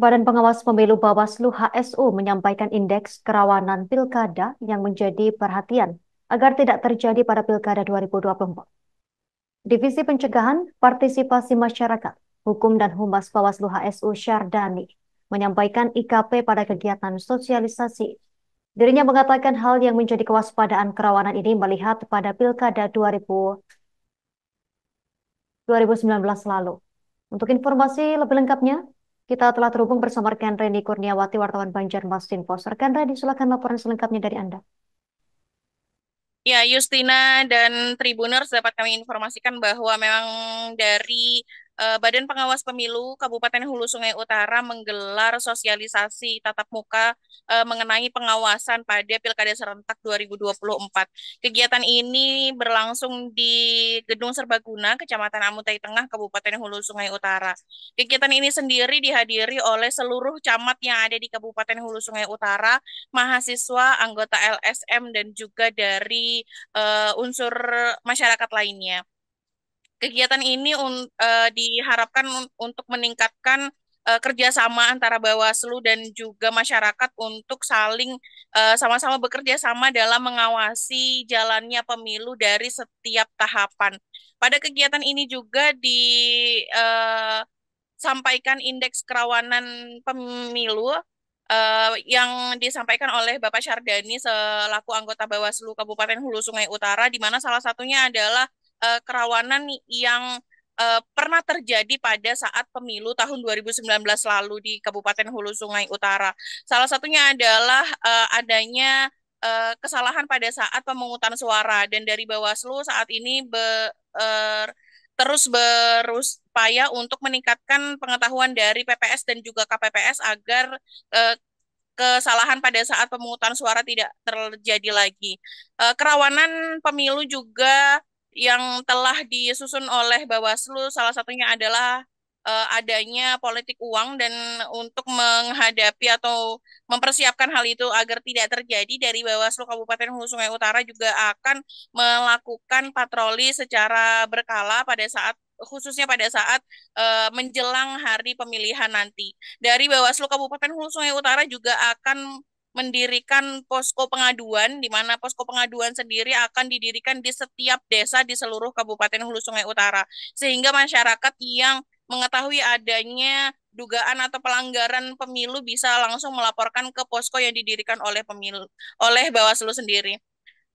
Badan Pengawas Pemilu Bawaslu HSU menyampaikan indeks kerawanan pilkada yang menjadi perhatian agar tidak terjadi pada pilkada 2024. Divisi Pencegahan Partisipasi Masyarakat, Hukum dan Humas Bawaslu HSU Syardani menyampaikan IKP pada kegiatan sosialisasi. Dirinya mengatakan hal yang menjadi kewaspadaan kerawanan ini melihat pada pilkada 2019 lalu. Untuk informasi lebih lengkapnya, kita telah terhubung bersama rekan Reni Kurniawati, wartawan Banjarmasin Pos. Rekan Reni, silakan laporan selengkapnya dari Anda. Ya, Justina dan Tribuners dapat kami informasikan bahwa memang dari Eh, Badan Pengawas Pemilu Kabupaten Hulu Sungai Utara menggelar sosialisasi tatap muka eh, mengenai pengawasan pada Pilkada Serentak 2024. Kegiatan ini berlangsung di Gedung Serbaguna, Kecamatan Amutai Tengah, Kabupaten Hulu Sungai Utara. Kegiatan ini sendiri dihadiri oleh seluruh camat yang ada di Kabupaten Hulu Sungai Utara, mahasiswa, anggota LSM, dan juga dari uh, unsur masyarakat lainnya kegiatan ini un, uh, diharapkan untuk meningkatkan uh, kerjasama antara Bawaslu dan juga masyarakat untuk saling eh, sama-sama uh, bekerja sama dalam mengawasi jalannya pemilu dari setiap tahapan. Pada kegiatan ini juga di uh, sampaikan indeks kerawanan pemilu uh, yang disampaikan oleh Bapak Syardani selaku anggota Bawaslu Kabupaten Hulu Sungai Utara di mana salah satunya adalah Eh, kerawanan yang uh, pernah terjadi pada saat pemilu tahun 2019 lalu di Kabupaten Hulu Sungai Utara. Salah satunya adalah uh, adanya uh, kesalahan pada saat pemungutan suara dan dari Bawaslu saat ini be, uh, terus berupaya untuk meningkatkan pengetahuan dari PPS dan juga KPPS agar uh, kesalahan pada saat pemungutan suara tidak terjadi lagi. Uh, kerawanan pemilu juga yang telah disusun oleh Bawaslu salah satunya adalah uh, adanya politik uang dan untuk menghadapi atau mempersiapkan hal itu agar tidak terjadi dari Bawaslu Kabupaten Hulu Sungai Utara juga akan melakukan patroli secara berkala pada saat khususnya pada saat uh, menjelang hari pemilihan nanti. Dari Bawaslu Kabupaten Hulu Sungai Utara juga akan mendirikan posko pengaduan di mana posko pengaduan sendiri akan didirikan di setiap desa di seluruh Kabupaten Hulu Sungai Utara sehingga masyarakat yang mengetahui adanya dugaan atau pelanggaran pemilu bisa langsung melaporkan ke posko yang didirikan oleh pemilu oleh Bawaslu sendiri.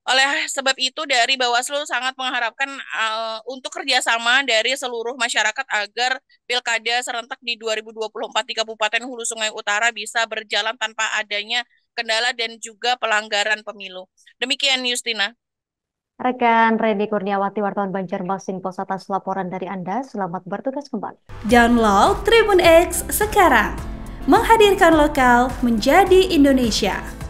Oleh sebab itu dari Bawaslu sangat mengharapkan uh, untuk kerjasama dari seluruh masyarakat agar pilkada serentak di 2024 di Kabupaten Hulu Sungai Utara bisa berjalan tanpa adanya kendala dan juga pelanggaran pemilu. Demikian Yustina. Rekan Reni Kurniawati, wartawan Banjarmasin Pos atas laporan dari Anda. Selamat bertugas kembali. Download Tribun X sekarang. Menghadirkan lokal menjadi Indonesia.